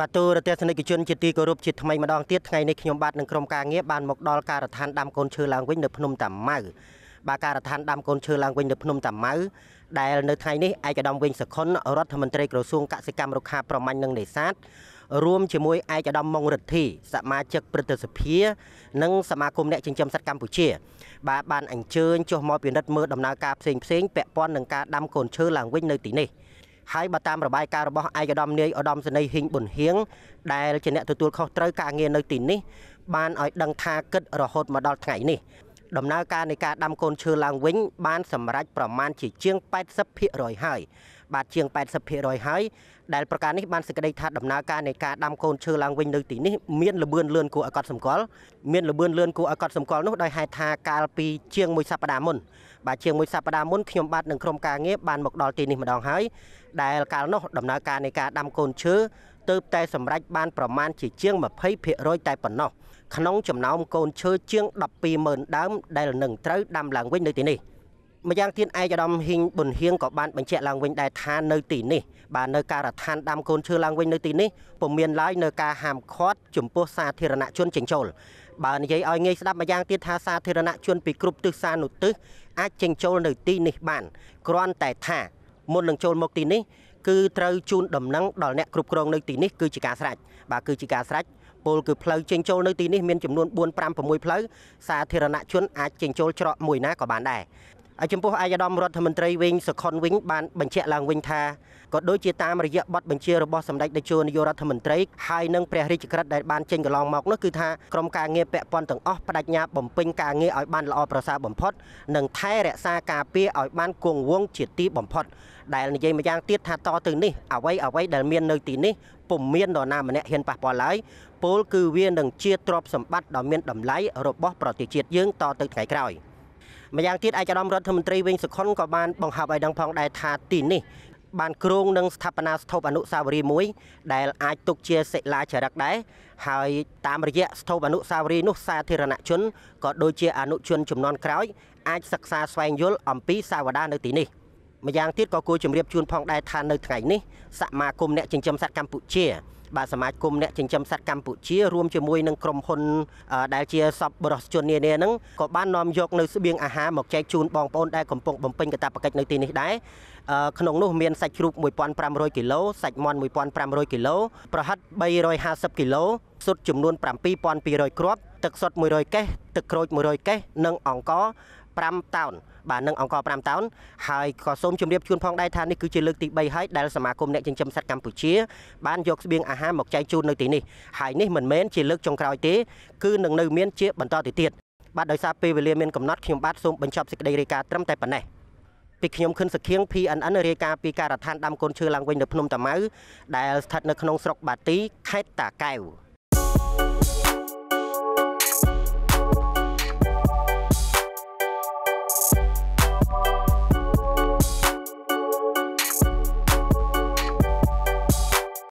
បាទទូរទស្សនិកជនជាទីគោរពជាថ្មីម្ដងទៀតថ្ងៃនេះខ្ញុំបាទនឹងក្រុមការងារបានមកដល់ការដ្ឋានដាំកូនឈើឡើងវិញនៅភ្នំតាម៉ៅបាទការដ្ឋានដាំកូនឈើឡើងវិញនៅភ្នំតាម៉ៅដែលនៅថ្ងៃនេះឯកឧត្តមវិញសុខុនរដ្ឋមន្ត្រីក្រសួងកសិកម្មរុក្ខាប្រមាញ់និងនេសាទរួមជាមួយឯកឧត្តមមុងរិទ្ធីសមាជិកព្រឹទ្ធសភា និងសមាគមអ្នកចិញ្ចឹមសត្វកម្ពុជា បាទបានអញ្ជើញចុះមកពិនិត្យមើលដំណើរការផ្សេងផ្សេងពាក់ព័ន្ធនឹងការដាំកូនឈើឡើងវិញនៅទីនេះហើយបើតាមរបាយការណ៍របស់ឯកឧត្តមនាយឧត្តមសេនីយ៍ហ៊ីងប៊ុនហៀងដែលជាអ្នកទទួលខុសត្រូវការងារនៅទីនេះ បានឲ្យដឹងថាគិតរហូតមកដល់ថ្ងៃនេះដំណើរការនៃការដាំកូនឈើឡើងវិញបានសម្រេចប្រមាណជាជាង80%ហើយបាទជាង80%ហើយដែលប្រការនេះបានសេចក្តីថាដំណើរការនៃការដាំកូនឈើឡើងវិញនៅទីនេះមានលឿនលឿនគួរឲ្យកត់សម្គាល់មានលឿនលឿនគួរឲ្យកត់សម្គាល់នោះដោយហេតុថាកាលពីជាងមួយសប្តាហ៍មុនបាទជាងមួយសប្តាហ៍មុនខ្ញុំបាទនឹងក្រុមការងារបានមកដល់ទីនេះម្ដងហើយដែលកាលនោះដំណើរការនៃការដាំកូនឈើទៅតែសម្រេចបានប្រមាណជាជាង20%តែប៉ុណ្ណោះក្នុងចំណោមកូនឈើជាង120,000ដើមដែលនឹងត្រូវដាំឡើងវិញនៅទីនេះម្យ៉ាងទៀតឯកឧត្តមហ៊ីងប៊ុនហៀងក៏បានបញ្ជាក់ឡើងវិញដែរថានៅទីនេះបាទនៅការដ្ឋានដាំកូនឈើឡើងវិញនៅទីនេះពុំមានឡើយនៅការហាមឃាត់ចំពោះសាធារណជនចិញ្ចោលបើនិយាយឲ្យងាយស្ដាប់ម្យ៉ាងទៀតថាសាធារណជនពីគ្រប់ទិសសានុទិសអាចចិញ្ចោលនៅទីនេះបានគ្រាន់តែថាមុននឹងចូលមកទីនេះគឺត្រូវជូនដំណឹងដល់អ្នកគ្រប់គ្រងនៅទីនេះគឺជាការស្រេចបាទគឺជាការស្រេចពលគឺផ្លូវចេញចូលនៅទីនេះមានចំនួន4 5 6ផ្លូវសាធារណជនអាចចេញចូលច្រកមួយណាក៏បានដែរចំពោះអាយដាមរដ្ឋមន្ត្រីវិញសុខុនវិញបានបញ្ជាក់ឡើងវិញថាក៏ដូចជាតាមរយៈប័ណ្ណបញ្ជារបស់សម្ដេចតេជោនាយករដ្ឋមន្ត្រីហើយនិងព្រះរាជក្រឹត្យដែលបានចេញកន្លងមកនោះគឺថាក្រមការងារពាក់ព័ន្ធទាំងអស់បដិញ្ញាបំពេញការងារឲ្យបានល្អប្រសើរបំផុតនិងថែរក្សាការពារឲ្យបាន គង់វង្សជាទីបំផុតដែលនិយាយម្យ៉ាងទៀតថាតទៅនេះអ្វីអ្វីដែលមាននៅទីនេះពុំមាននរណាម្នាក់ហ៊ានប៉ះពាល់ឡើយពលគឺវានឹងជាទ្រព្យសម្បត្តិដ៏មានតម្លៃរបស់ប្រទេសជាតិយើងតទៅថ្ងៃក្រោយ។ម្យ៉ាងទៀតឯកឧត្តមរដ្ឋមន្ត្រីវិញសុខុនក៏បានបង្ហាប់ឲ្យដឹងផងដែរថាទីនេះបានគ្រោងនឹងស្ថាបនាស្ថូបអនុស្សាវរីយ៍មួយ ដែលអាចទុកជាសិលាចារឹកដែរហើយតាមរយៈស្ថូបអនុស្សាវរីយ៍នោះសាធារណជនក៏ដូចជាអនុជនចំនួនក្រោយអាចសិក្សាស្វែងយល់អំពីសាវតានៅទីនេះម្យ៉ាងទៀតក៏គួរជម្រាបជូនផងដែរថានៅថ្ងៃនេះសមាគមអ្នកចិញ្ចឹមសត្វកម្ពុជាបាទសមាគមអ្នកចិញ្ចឹមសត្វកម្ពុជារួមជាមួយនឹងក្រុមហ៊ុន ដែលជាសពបរិសជននានាហ្នឹងក៏បាននាំយកនៅស្បៀងអាហារមកចែកជូនបងប្អូនដែលកំពុងបំពេញកាតព្វកិច្ចនៅទីនេះដែរក្នុងនោះមានសាច់ជ្រូក1500គីឡូសាច់មាន់1500គីឡូប្រហិត350គីឡូស៊ុតចំនួន7200គ្រាប់ទឹកស៊ុត100កេសទឹកក្រូច100កេសនិងអង្ករ5តោនបាទនឹងអង្គរ5តោនហើយក៏សូមជម្រាបជូនផងដែរថានេះគឺជាលើកទី3ហើយដែលសមាគមអ្នកចិញ្ចឹមសត្វកម្ពុជាបានយកស្បៀងអាហារមកចែកជូននៅទីនេះហើយនេះមិនមែនជាលើកចុងក្រោយទេគឺនឹងនៅមានជាបន្តទៅទៀតបាទដោយសារពេលវេលាមានកំណត់ខ្ញុំបាទសូមបញ្ចប់សេចក្តីរាយការណ៍ត្រឹមតែប៉ុណ្ណេះពីខ្ញុំខិនសខៀង PNN រាយការណ៍ពីការដ្ឋាន ដាំកូនឈើឡើងវិញនៅភ្នំតាម៉ៅដែលស្ថិតនៅក្នុងស្រុកបាទីខេត្តតាកែវ